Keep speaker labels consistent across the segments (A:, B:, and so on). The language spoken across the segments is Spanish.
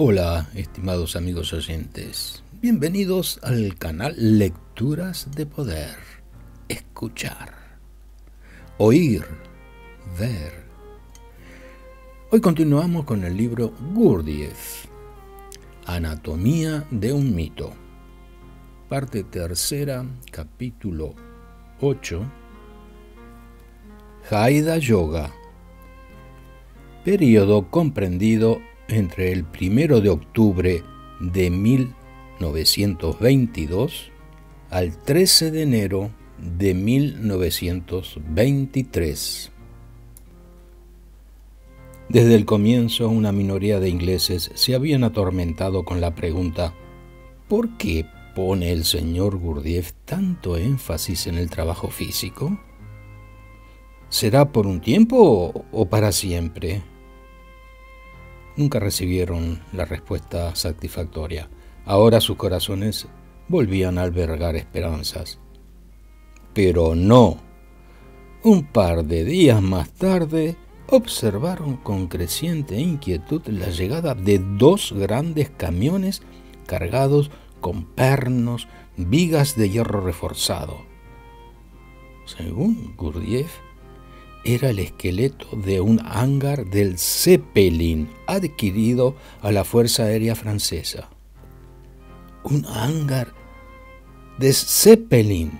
A: Hola, estimados amigos oyentes. Bienvenidos al canal Lecturas de Poder. Escuchar. Oír. Ver. Hoy continuamos con el libro Gurdjieff. Anatomía de un mito. Parte tercera, capítulo 8. Haida Yoga. Periodo comprendido entre el 1 de octubre de 1922 al 13 de enero de 1923. Desde el comienzo una minoría de ingleses se habían atormentado con la pregunta ¿por qué pone el señor Gurdjieff tanto énfasis en el trabajo físico? ¿Será por un tiempo o para siempre? nunca recibieron la respuesta satisfactoria. Ahora sus corazones volvían a albergar esperanzas. Pero no. Un par de días más tarde observaron con creciente inquietud la llegada de dos grandes camiones cargados con pernos, vigas de hierro reforzado. Según Gurdjieff, era el esqueleto de un hangar del Zeppelin adquirido a la Fuerza Aérea Francesa. Un hangar de Zeppelin.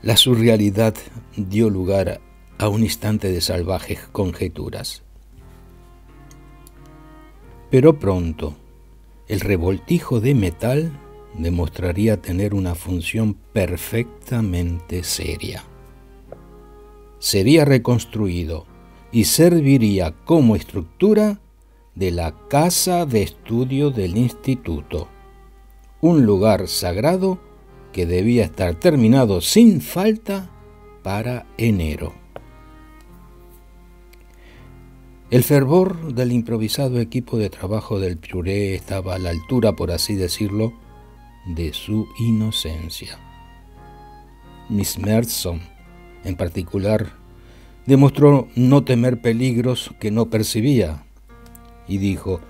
A: La surrealidad dio lugar a un instante de salvajes conjeturas. Pero pronto, el revoltijo de metal demostraría tener una función perfectamente seria sería reconstruido y serviría como estructura de la casa de estudio del instituto, un lugar sagrado que debía estar terminado sin falta para enero. El fervor del improvisado equipo de trabajo del Puré estaba a la altura, por así decirlo, de su inocencia. Miss Merson en particular, demostró no temer peligros que no percibía y dijo,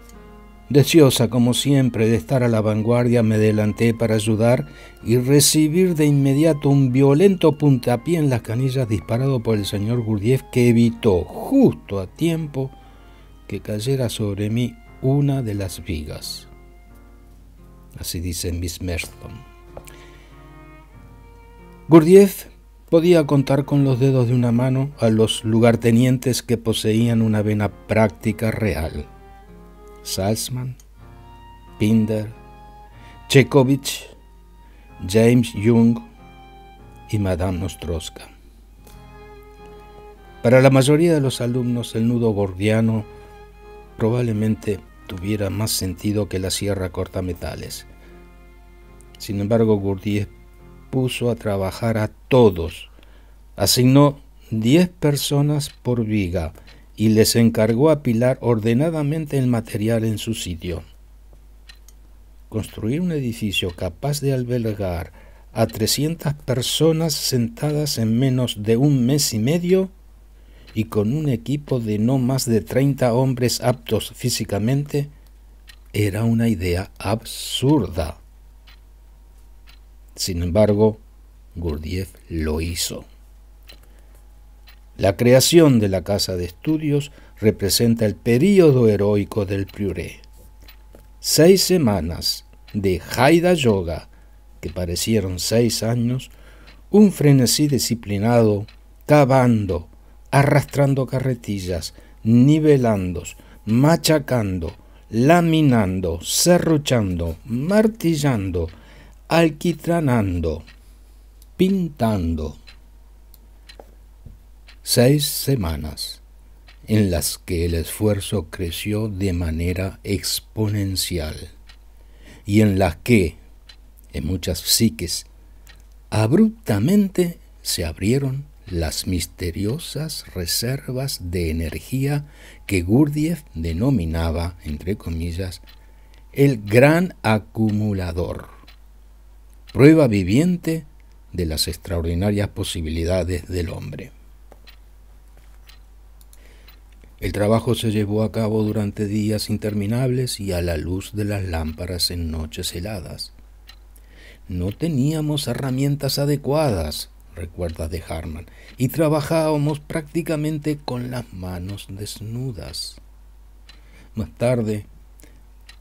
A: Deseosa como siempre de estar a la vanguardia, me adelanté para ayudar y recibir de inmediato un violento puntapié en las canillas disparado por el señor Gurdiev que evitó justo a tiempo que cayera sobre mí una de las vigas. Así dice Miss Merston. Gurdjieff Podía contar con los dedos de una mano a los lugartenientes que poseían una vena práctica real. Salzman, Pinder, Chekovich, James Jung y Madame Nostroska. Para la mayoría de los alumnos el nudo gordiano probablemente tuviera más sentido que la sierra corta metales. Sin embargo, Gurdjieff puso a trabajar a todos. Asignó diez personas por viga y les encargó apilar ordenadamente el material en su sitio. Construir un edificio capaz de albergar a 300 personas sentadas en menos de un mes y medio y con un equipo de no más de 30 hombres aptos físicamente era una idea absurda. Sin embargo, Gurdjieff lo hizo. La creación de la casa de estudios representa el período heroico del Priuré. Seis semanas de Haida Yoga, que parecieron seis años, un frenesí disciplinado, cavando, arrastrando carretillas, nivelando, machacando, laminando, serruchando, martillando, alquitranando, pintando. Seis semanas en las que el esfuerzo creció de manera exponencial y en las que, en muchas psiques, abruptamente se abrieron las misteriosas reservas de energía que Gurdjieff denominaba, entre comillas, el gran acumulador prueba viviente de las extraordinarias posibilidades del hombre. El trabajo se llevó a cabo durante días interminables y a la luz de las lámparas en noches heladas. No teníamos herramientas adecuadas, recuerda de Harman, y trabajábamos prácticamente con las manos desnudas. Más tarde,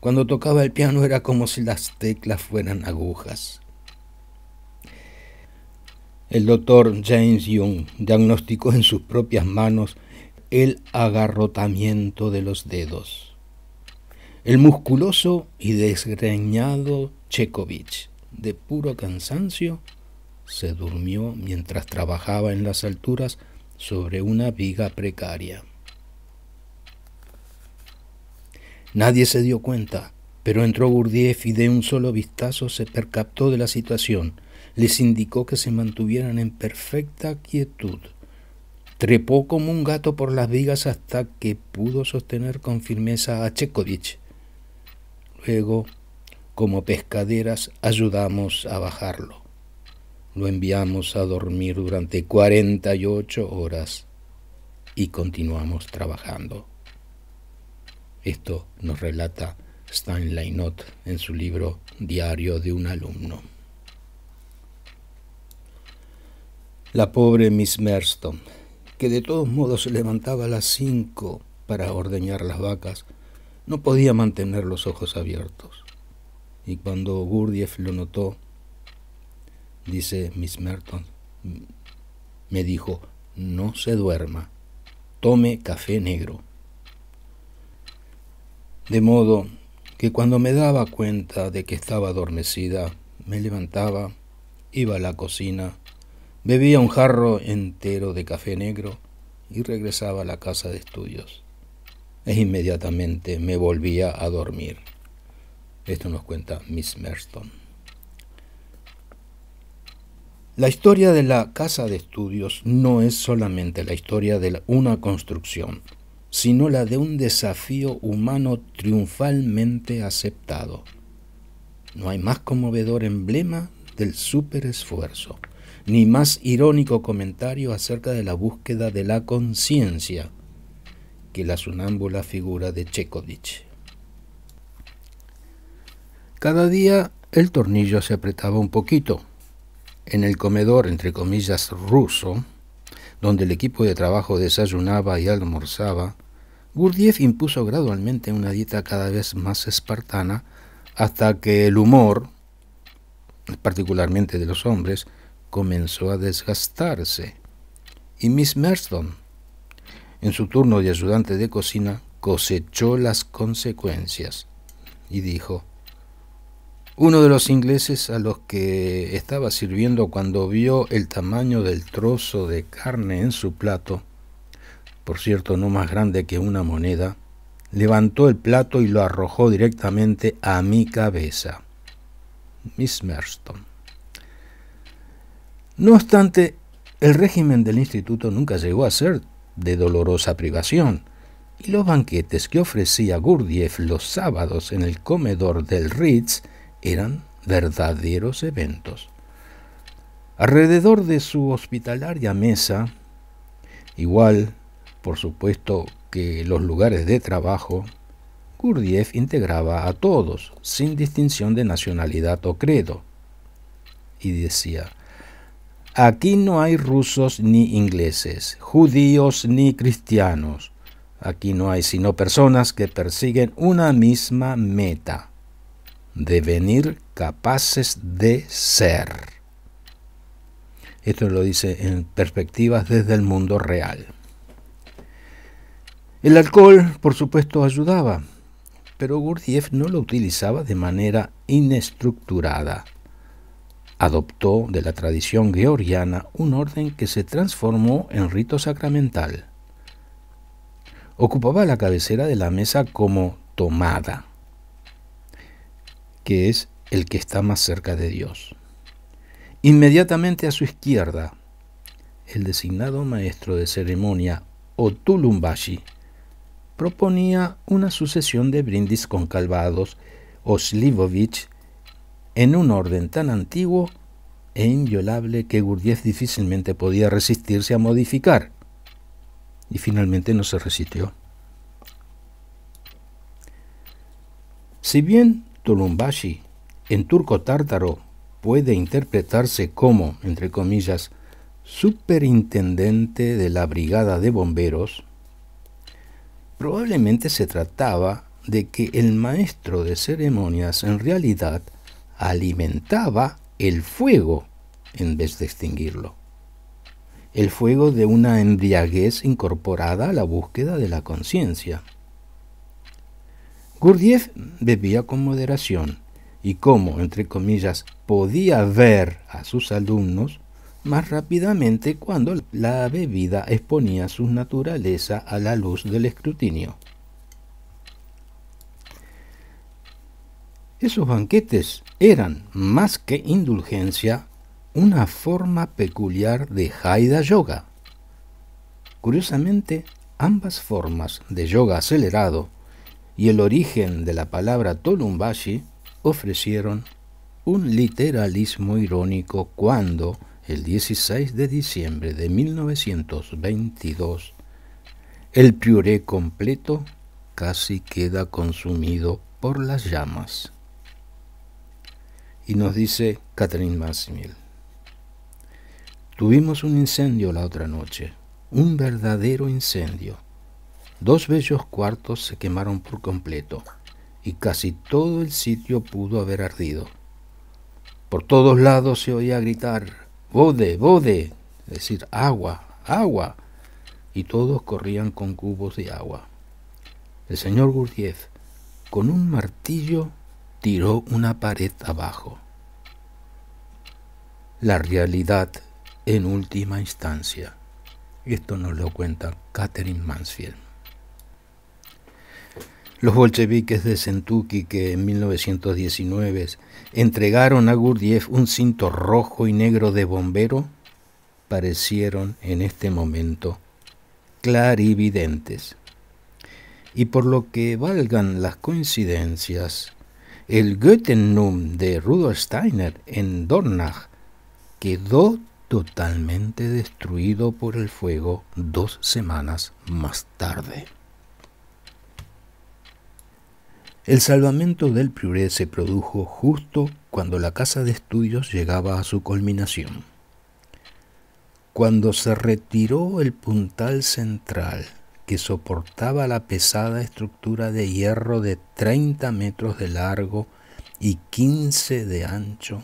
A: cuando tocaba el piano era como si las teclas fueran agujas. El doctor James Young diagnosticó en sus propias manos el agarrotamiento de los dedos. El musculoso y desgreñado Chekovich, de puro cansancio, se durmió mientras trabajaba en las alturas sobre una viga precaria. Nadie se dio cuenta, pero entró Gurdjieff y de un solo vistazo se percató de la situación les indicó que se mantuvieran en perfecta quietud. Trepó como un gato por las vigas hasta que pudo sostener con firmeza a Chekovich. Luego, como pescaderas, ayudamos a bajarlo. Lo enviamos a dormir durante 48 horas y continuamos trabajando. Esto nos relata Steinleinot en su libro Diario de un alumno. la pobre Miss Merston, que de todos modos se levantaba a las cinco para ordeñar las vacas, no podía mantener los ojos abiertos. Y cuando gurdieff lo notó, dice Miss Merton, me dijo, no se duerma, tome café negro. De modo que cuando me daba cuenta de que estaba adormecida, me levantaba, iba a la cocina bebía un jarro entero de café negro y regresaba a la casa de estudios. E inmediatamente me volvía a dormir. Esto nos cuenta Miss Merston. La historia de la casa de estudios no es solamente la historia de una construcción, sino la de un desafío humano triunfalmente aceptado. No hay más conmovedor emblema del superesfuerzo ni más irónico comentario acerca de la búsqueda de la conciencia que la sonámbula figura de Chekovich. Cada día el tornillo se apretaba un poquito. En el comedor, entre comillas, ruso, donde el equipo de trabajo desayunaba y almorzaba, Gurdjieff impuso gradualmente una dieta cada vez más espartana hasta que el humor, particularmente de los hombres, comenzó a desgastarse y Miss Merston, en su turno de ayudante de cocina, cosechó las consecuencias y dijo, uno de los ingleses a los que estaba sirviendo cuando vio el tamaño del trozo de carne en su plato, por cierto no más grande que una moneda, levantó el plato y lo arrojó directamente a mi cabeza. Miss Merston. No obstante, el régimen del instituto nunca llegó a ser de dolorosa privación, y los banquetes que ofrecía Gurdjieff los sábados en el comedor del Ritz eran verdaderos eventos. Alrededor de su hospitalaria mesa, igual, por supuesto, que los lugares de trabajo, Gurdjieff integraba a todos, sin distinción de nacionalidad o credo, y decía, Aquí no hay rusos ni ingleses, judíos ni cristianos. Aquí no hay sino personas que persiguen una misma meta, devenir capaces de ser. Esto lo dice en perspectivas desde el mundo real. El alcohol, por supuesto, ayudaba, pero Gurdjieff no lo utilizaba de manera inestructurada adoptó de la tradición georgiana un orden que se transformó en rito sacramental. Ocupaba la cabecera de la mesa como tomada, que es el que está más cerca de Dios. Inmediatamente a su izquierda, el designado maestro de ceremonia, Otulumbashi, proponía una sucesión de brindis con calvados o slivovich en un orden tan antiguo e inviolable que Gurdjieff difícilmente podía resistirse a modificar. Y finalmente no se resistió. Si bien Tolumbashi, en turco tártaro puede interpretarse como, entre comillas, superintendente de la brigada de bomberos, probablemente se trataba de que el maestro de ceremonias en realidad alimentaba el fuego en vez de extinguirlo. El fuego de una embriaguez incorporada a la búsqueda de la conciencia. Gurdjieff bebía con moderación y como, entre comillas, podía ver a sus alumnos más rápidamente cuando la bebida exponía su naturaleza a la luz del escrutinio. Esos banquetes eran, más que indulgencia, una forma peculiar de Haida Yoga. Curiosamente, ambas formas de yoga acelerado y el origen de la palabra Tolumbashi ofrecieron un literalismo irónico cuando, el 16 de diciembre de 1922, el piuré completo casi queda consumido por las llamas y nos dice Catherine Massimil. Tuvimos un incendio la otra noche, un verdadero incendio. Dos bellos cuartos se quemaron por completo y casi todo el sitio pudo haber ardido. Por todos lados se oía gritar, bode, bode, es decir, agua, agua, y todos corrían con cubos de agua. El señor Gurdjieff, con un martillo, tiró una pared abajo. La realidad en última instancia. Esto nos lo cuenta Catherine Mansfield. Los bolcheviques de Sentuki que en 1919 entregaron a Gurdjieff un cinto rojo y negro de bombero parecieron en este momento clarividentes. Y por lo que valgan las coincidencias, el Goethenum de Rudolf Steiner en Dornach quedó totalmente destruido por el fuego dos semanas más tarde. El salvamento del priore se produjo justo cuando la casa de estudios llegaba a su culminación. Cuando se retiró el puntal central que soportaba la pesada estructura de hierro de 30 metros de largo y 15 de ancho.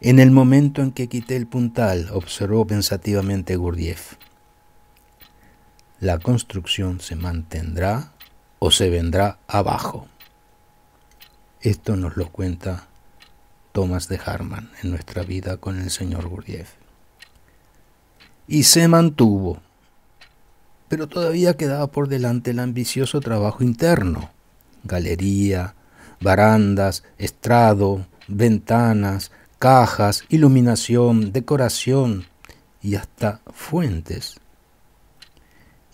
A: En el momento en que quité el puntal, observó pensativamente Gurdjieff, la construcción se mantendrá o se vendrá abajo. Esto nos lo cuenta Thomas de Harman en nuestra vida con el señor Gurdjieff y se mantuvo. Pero todavía quedaba por delante el ambicioso trabajo interno. Galería, barandas, estrado, ventanas, cajas, iluminación, decoración y hasta fuentes.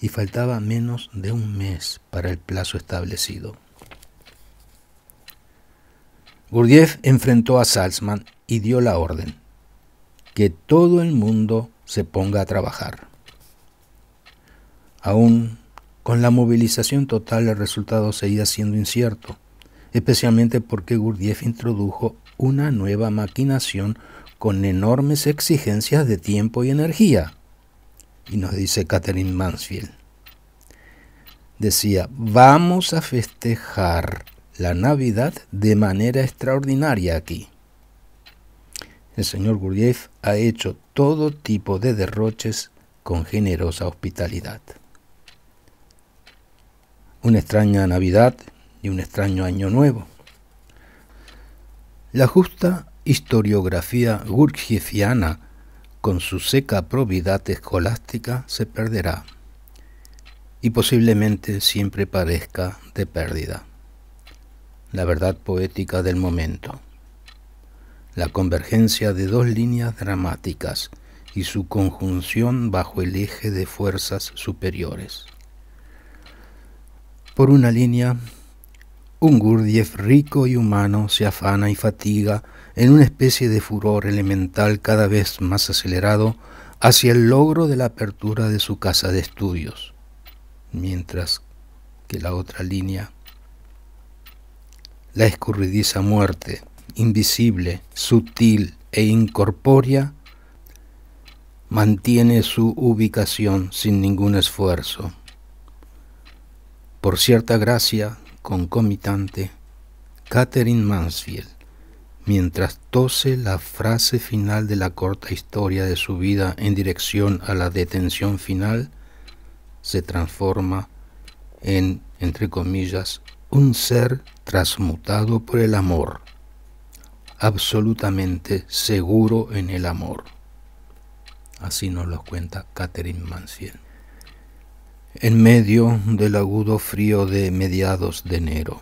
A: Y faltaba menos de un mes para el plazo establecido. Gurdjieff enfrentó a Salzman y dio la orden que todo el mundo se ponga a trabajar. Aún con la movilización total el resultado seguía siendo incierto, especialmente porque Gurdjieff introdujo una nueva maquinación con enormes exigencias de tiempo y energía. Y nos dice Catherine Mansfield. Decía, vamos a festejar la Navidad de manera extraordinaria aquí. El señor Gurdjieff ha hecho todo tipo de derroches con generosa hospitalidad. Una extraña Navidad y un extraño Año Nuevo. La justa historiografía gurgifiana con su seca probidad escolástica, se perderá y posiblemente siempre parezca de pérdida. La verdad poética del momento la convergencia de dos líneas dramáticas y su conjunción bajo el eje de fuerzas superiores. Por una línea, un Gurdjieff rico y humano se afana y fatiga en una especie de furor elemental cada vez más acelerado hacia el logro de la apertura de su casa de estudios, mientras que la otra línea, la escurridiza muerte, invisible, sutil e incorpórea, mantiene su ubicación sin ningún esfuerzo. Por cierta gracia concomitante, Catherine Mansfield, mientras tose la frase final de la corta historia de su vida en dirección a la detención final, se transforma en, entre comillas, un ser transmutado por el amor absolutamente seguro en el amor. Así nos lo cuenta Catherine Mansfield. En medio del agudo frío de mediados de enero,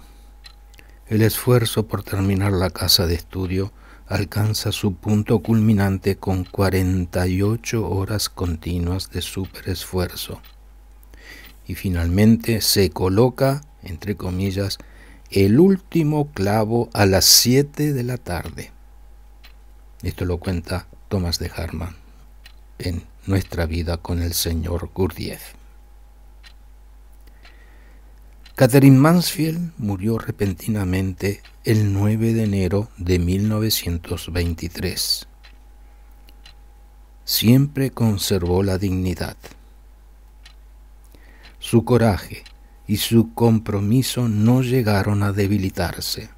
A: el esfuerzo por terminar la casa de estudio alcanza su punto culminante con 48 horas continuas de superesfuerzo y finalmente se coloca, entre comillas, el último clavo a las 7 de la tarde. Esto lo cuenta Tomás de Harman en Nuestra vida con el señor Gurdjieff. Catherine Mansfield murió repentinamente el 9 de enero de 1923. Siempre conservó la dignidad. Su coraje, y su compromiso no llegaron a debilitarse.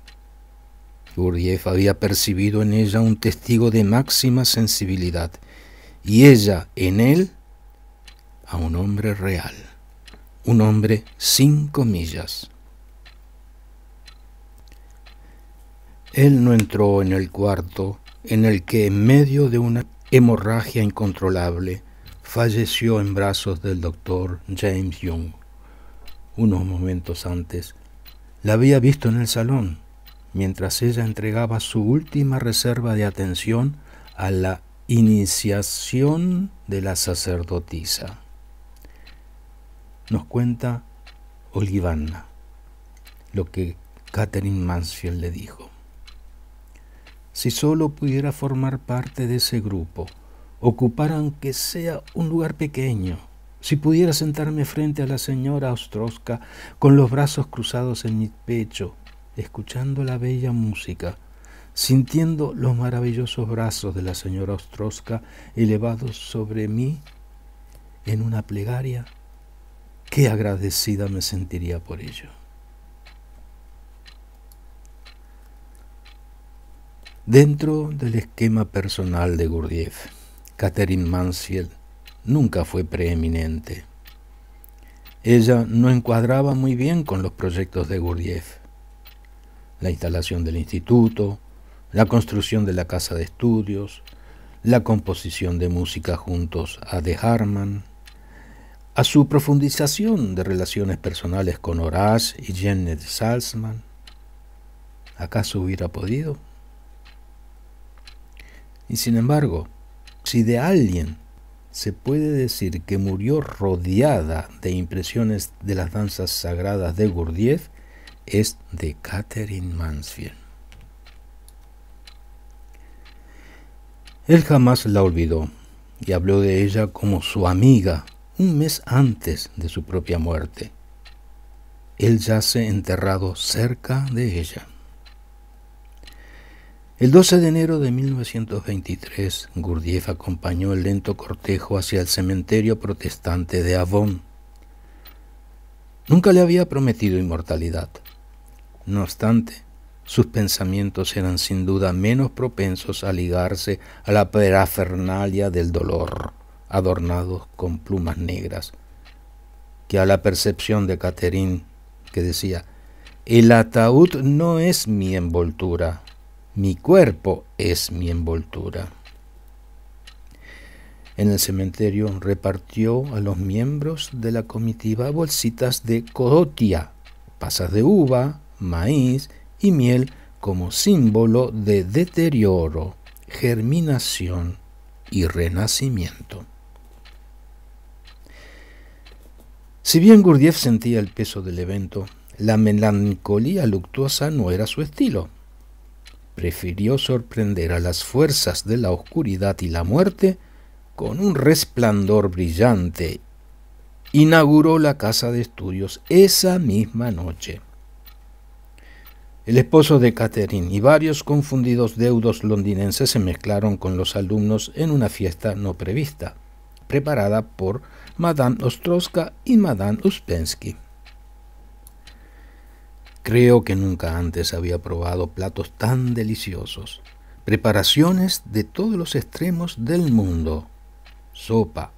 A: Gurdjieff había percibido en ella un testigo de máxima sensibilidad y ella en él a un hombre real, un hombre sin comillas. Él no entró en el cuarto en el que en medio de una hemorragia incontrolable falleció en brazos del doctor James Young unos momentos antes, la había visto en el salón, mientras ella entregaba su última reserva de atención a la iniciación de la sacerdotisa. Nos cuenta Olivana lo que Catherine Mansfield le dijo. Si solo pudiera formar parte de ese grupo, ocuparan que sea un lugar pequeño, si pudiera sentarme frente a la señora Ostroska con los brazos cruzados en mi pecho, escuchando la bella música, sintiendo los maravillosos brazos de la señora Ostroska elevados sobre mí en una plegaria, qué agradecida me sentiría por ello. Dentro del esquema personal de Gurdjieff, Catherine Mansiel nunca fue preeminente. Ella no encuadraba muy bien con los proyectos de Gurdjieff. La instalación del instituto, la construcción de la casa de estudios, la composición de música juntos a De Harman, a su profundización de relaciones personales con Horace y Janet Salzman. ¿Acaso hubiera podido? Y sin embargo, si de alguien se puede decir que murió rodeada de impresiones de las danzas sagradas de Gurdjieff es de Catherine Mansfield. Él jamás la olvidó y habló de ella como su amiga un mes antes de su propia muerte. Él yace enterrado cerca de ella. El 12 de enero de 1923, Gurdjieff acompañó el lento cortejo hacia el cementerio protestante de Avon. Nunca le había prometido inmortalidad. No obstante, sus pensamientos eran sin duda menos propensos a ligarse a la perafernalia del dolor, adornados con plumas negras, que a la percepción de Catherine, que decía, el ataúd no es mi envoltura, mi cuerpo es mi envoltura. En el cementerio repartió a los miembros de la comitiva bolsitas de codotia, pasas de uva, maíz y miel como símbolo de deterioro, germinación y renacimiento. Si bien Gurdjieff sentía el peso del evento, la melancolía luctuosa no era su estilo prefirió sorprender a las fuerzas de la oscuridad y la muerte con un resplandor brillante. Inauguró la casa de estudios esa misma noche. El esposo de Catherine y varios confundidos deudos londinenses se mezclaron con los alumnos en una fiesta no prevista, preparada por Madame Ostrowska y Madame Uspensky. Creo que nunca antes había probado platos tan deliciosos, preparaciones de todos los extremos del mundo, sopa,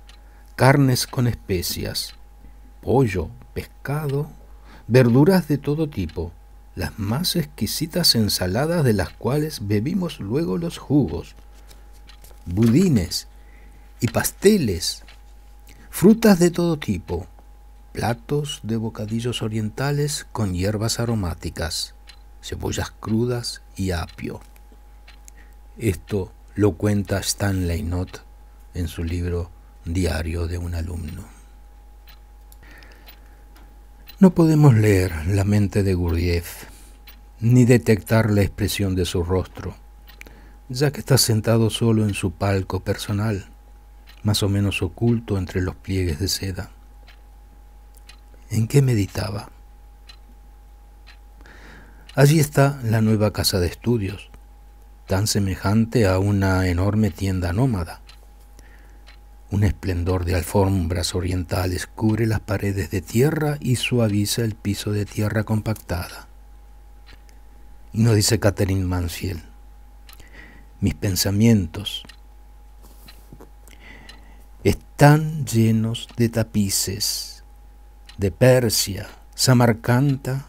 A: carnes con especias, pollo, pescado, verduras de todo tipo, las más exquisitas ensaladas de las cuales bebimos luego los jugos, budines y pasteles, frutas de todo tipo, platos de bocadillos orientales con hierbas aromáticas, cebollas crudas y apio. Esto lo cuenta Stanley Knott en su libro Diario de un alumno. No podemos leer la mente de Gurdjieff ni detectar la expresión de su rostro, ya que está sentado solo en su palco personal, más o menos oculto entre los pliegues de seda en qué meditaba. Allí está la nueva casa de estudios, tan semejante a una enorme tienda nómada. Un esplendor de alfombras orientales cubre las paredes de tierra y suaviza el piso de tierra compactada. Y nos dice Catherine Mansfield, mis pensamientos están llenos de tapices de Persia, Samarcanda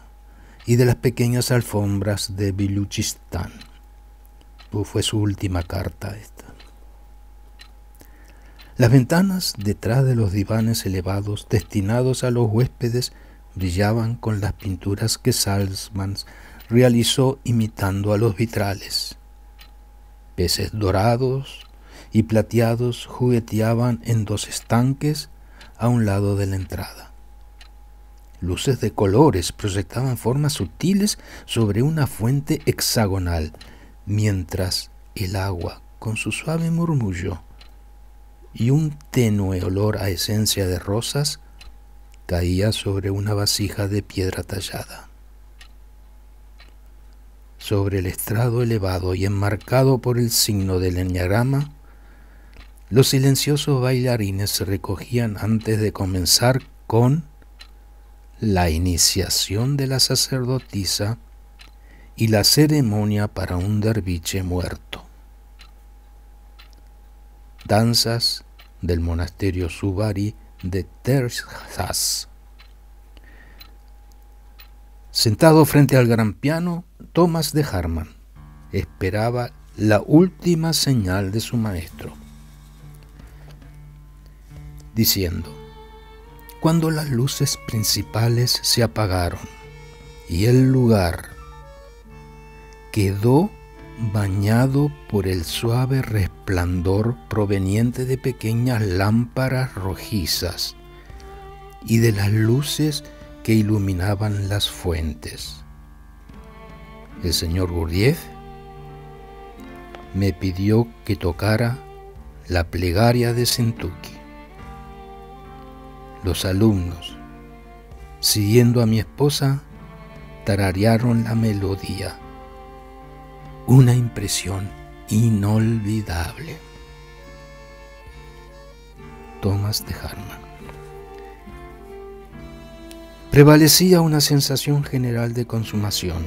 A: y de las pequeñas alfombras de Biluchistán. Pues fue su última carta esta. Las ventanas detrás de los divanes elevados destinados a los huéspedes brillaban con las pinturas que Salzmans realizó imitando a los vitrales. Peces dorados y plateados jugueteaban en dos estanques a un lado de la entrada. Luces de colores proyectaban formas sutiles sobre una fuente hexagonal, mientras el agua, con su suave murmullo y un tenue olor a esencia de rosas, caía sobre una vasija de piedra tallada. Sobre el estrado elevado y enmarcado por el signo del enneagrama, los silenciosos bailarines se recogían antes de comenzar con la iniciación de la sacerdotisa y la ceremonia para un derviche muerto. Danzas del monasterio Subari de Terzas. Sentado frente al gran piano, Thomas de Harman esperaba la última señal de su maestro, diciendo, cuando las luces principales se apagaron y el lugar quedó bañado por el suave resplandor proveniente de pequeñas lámparas rojizas y de las luces que iluminaban las fuentes. El señor Gurdjieff me pidió que tocara la plegaria de Sentuki los alumnos, siguiendo a mi esposa, tararearon la melodía. Una impresión inolvidable. Thomas de Harman. Prevalecía una sensación general de consumación,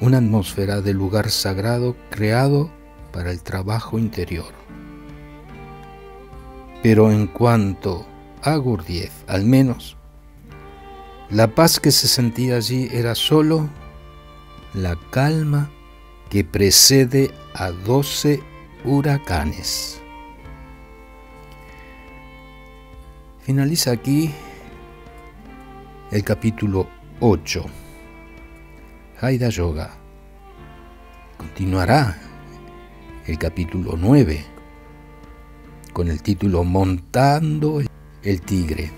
A: una atmósfera de lugar sagrado creado para el trabajo interior pero en cuanto a Gurdjieff, al menos, la paz que se sentía allí era solo la calma que precede a doce huracanes. Finaliza aquí el capítulo 8. Haida Yoga. Continuará el capítulo 9 con el título Montando el Tigre.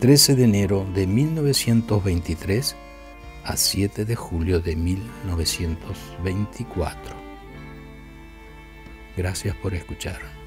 A: 13 de enero de 1923 a 7 de julio de 1924. Gracias por escuchar.